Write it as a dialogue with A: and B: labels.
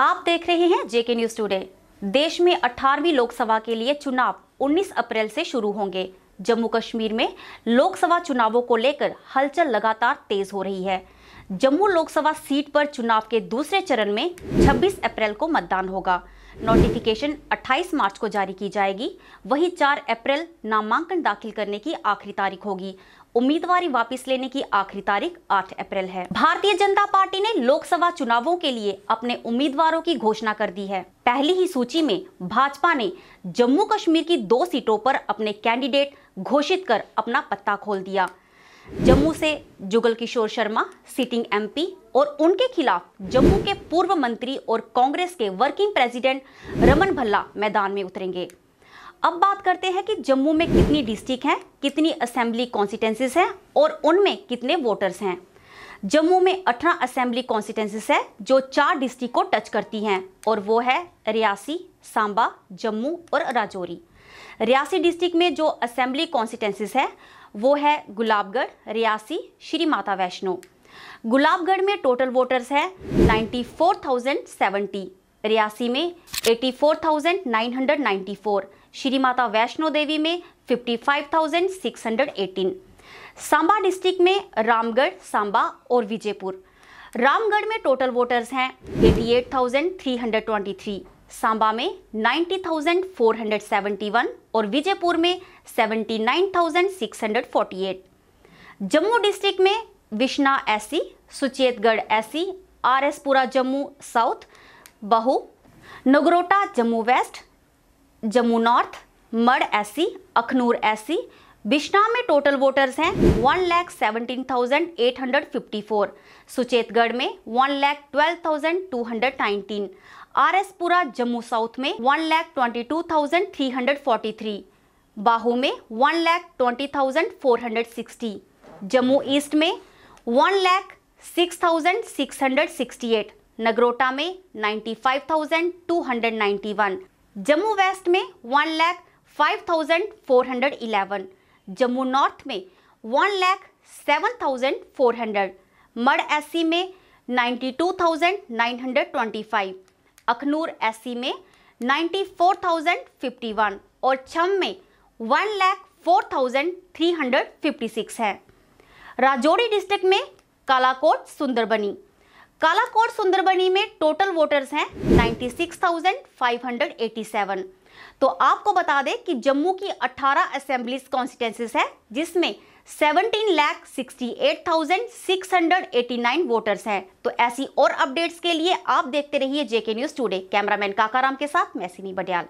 A: आप देख रहे हैं जेके न्यूज टूडे देश में 18वीं लोकसभा के लिए चुनाव 19 अप्रैल से शुरू होंगे जम्मू कश्मीर में लोकसभा चुनावों को लेकर हलचल लगातार तेज हो रही है जम्मू लोकसभा सीट पर चुनाव के दूसरे चरण में 26 अप्रैल को मतदान होगा नोटिफिकेशन 28 मार्च को जारी की जाएगी वही 4 अप्रैल नामांकन दाखिल करने की आखिरी तारीख होगी उम्मीदवारी वापस लेने की आखिरी तारीख 8 अप्रैल है भारतीय जनता पार्टी ने लोकसभा चुनावों के लिए अपने उम्मीदवारों की घोषणा कर दी है पहली ही सूची में भाजपा ने जम्मू कश्मीर की दो सीटों पर अपने कैंडिडेट घोषित कर अपना पत्ता खोल दिया जम्मू से जुगल किशोर शर्मा सिटिंग एमपी और उनके खिलाफ जम्मू के पूर्व मंत्री और कांग्रेस के वर्किंग प्रेसिडेंट रमन भल्ला मैदान में उतरेंगे अब बात करते हैं कि जम्मू में कितनी डिस्ट्रिक्ट हैं कितनी असेंबली कॉन्स्टिटेंसीज हैं और उनमें कितने वोटर्स हैं जम्मू में अठारह असेंबली कॉन्स्टिटेंसीज है जो चार डिस्ट्रिक्ट को टच करती हैं और वो है रियासी सांबा जम्मू और राजौरी रियासी डिस्ट्रिक्ट में जो असेंबली कॉन्स्टिटेंसीज है वो है गुलाबगढ़ रियासी श्री माता वैष्णो गुलाबगढ़ में टोटल वोटर्स है 94,070 रियासी में 84,994 श्री माता वैष्णो देवी में 55,618 सांबा डिस्ट्रिक्ट में रामगढ़ सांबा और विजयपुर रामगढ़ में टोटल वोटर्स हैं 88,323 सांबा में 90,471 और विजयपुर में 79,648। जम्मू डिस्ट्रिक्ट में Bishnah AC Suchetgarh AC R Pura Jammu south Bahu Nagrota Jammu west Jammu north Marh AC Akhnoor AC Bishnah में टोटल वोटर्स हैं one lakh seventeen thousand eight hundred fifty four Suchetgarh में one lakh twelve thousand two hundred nineteen R Spura Jammu south में one lakh twenty two thousand three hundred forty three Bahu में one lakh twenty thousand four hundred sixty Jammu east में one lakh six thousand six hundred sixty eight Nagrota में ninety five thousand two hundred ninety one Jammu west में one lakh five thousand four hundred eleven Jammu north में one lakh seven thousand four hundred Marh S C में ninety two thousand nine hundred twenty five Akhnoor S में ninety four thousand fifty one और छम में one lakh four thousand three hundred fifty six है Rajouri district में कालाकोट सुंदरबनी कालाकोट सुंदरबनी में total voters हैं 96,587 तो आपको बता दें कि जम्मू की 18 असेंबली कॉन्स्टिटेंसीज है जिसमें 17 लाख 68,689 वोटर्स हैं तो ऐसी और अपडेट्स के लिए आप देखते रहिए JK news today cameraman Kakaram के साथ मैं बटियाल